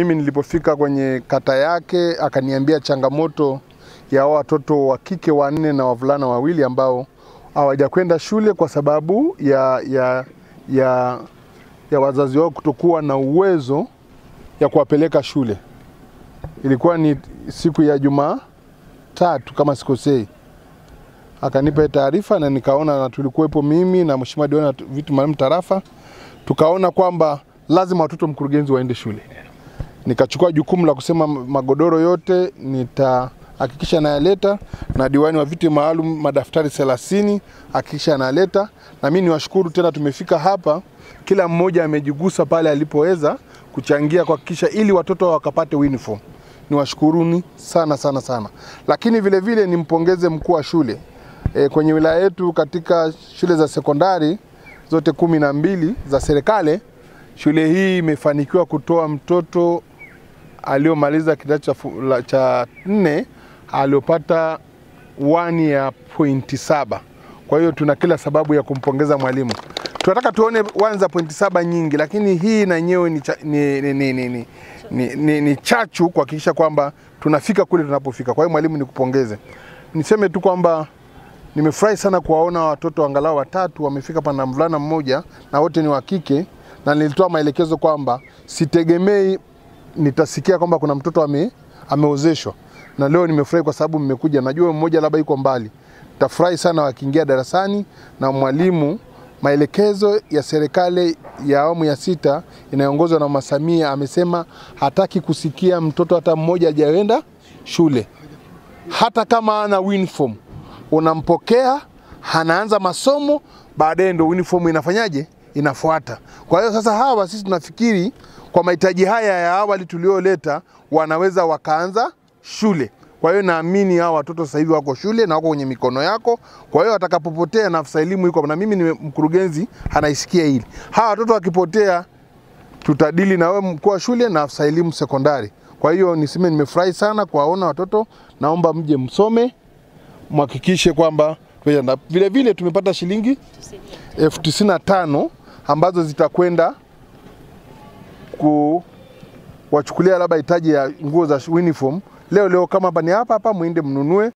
Mimi nilipofika kwenye kata yake akaniambia changamoto ya watoto wa kike wanne na wavulana wawili ambao hawajakwenda shule kwa sababu ya, ya, ya, ya wazazi wao kutokuwa na uwezo ya kuwapeleka shule. Ilikuwa ni siku ya Jumatatu kama sikosei, akanipa taarifa na nikaona, na tulikuwepo mimi na mheshimiwa diwani vitu maalum tarafa, tukaona kwamba lazima watoto mkurugenzi waende shule nikachukua jukumu la kusema magodoro yote nitahakikisha nayaleta, na diwani wa viti maalum madaftari 30 hakikisha nayaleta. Na mimi niwashukuru tena, tumefika hapa, kila mmoja amejigusa pale alipoweza kuchangia kuhakikisha ili watoto wakapate uniform. Niwashukuruni sana sana sana, lakini vile vile nimpongeze mkuu wa shule e, kwenye wilaya yetu katika shule za sekondari zote kumi na mbili za serikali, shule hii imefanikiwa kutoa mtoto aliyomaliza kidato cha nne aliopata wani ya pointi saba. Kwa hiyo tuna kila sababu ya kumpongeza mwalimu. Tunataka tuone wani pointi saba nyingi, lakini hii na yenyewe ni, cha, ni, ni, ni, ni, ni, ni, ni, ni chachu kuhakikisha kwamba tunafika kule tunapofika. Kwa hiyo mwalimu, nikupongeze. Niseme tu kwamba nimefurahi sana kuwaona watoto angalau watatu wamefika pana mvulana mmoja na wote ni wa kike, na nilitoa maelekezo kwamba sitegemei nitasikia kwamba kuna mtoto ame, ameozeshwa na leo nimefurahi kwa sababu mmekuja. Najua mmoja labda yuko mbali, tafurahi sana wakiingia darasani na mwalimu. Maelekezo ya serikali ya awamu ya sita inayoongozwa na Mama Samia amesema hataki kusikia mtoto hata mmoja hajaenda shule, hata kama ana uniform unampokea, anaanza masomo, baadaye ndio uniform inafanyaje inafuata. Kwa hiyo sasa hawa sisi tunafikiri kwa mahitaji haya ya awali tulioleta wanaweza wakaanza shule. Kwa hiyo naamini hawa watoto sasa hivi wako shule na wako kwenye mikono yako. Kwa hiyo watakapopotea, nafsa elimu iko na mimi ni mkurugenzi, anaisikia hili. Hawa watoto wakipotea, tutadili na wewe mkuu wa shule na afisa elimu sekondari. Kwa hiyo niseme nimefurahi sana kuwaona watoto, naomba mje msome, mhakikishe kwamba vile vile tumepata shilingi elfu tisini na tano ambazo zitakwenda kuwachukulia labda hitaji ya nguo za uniform leo leo, kama hapa ni hapa hapa, mwende mnunue.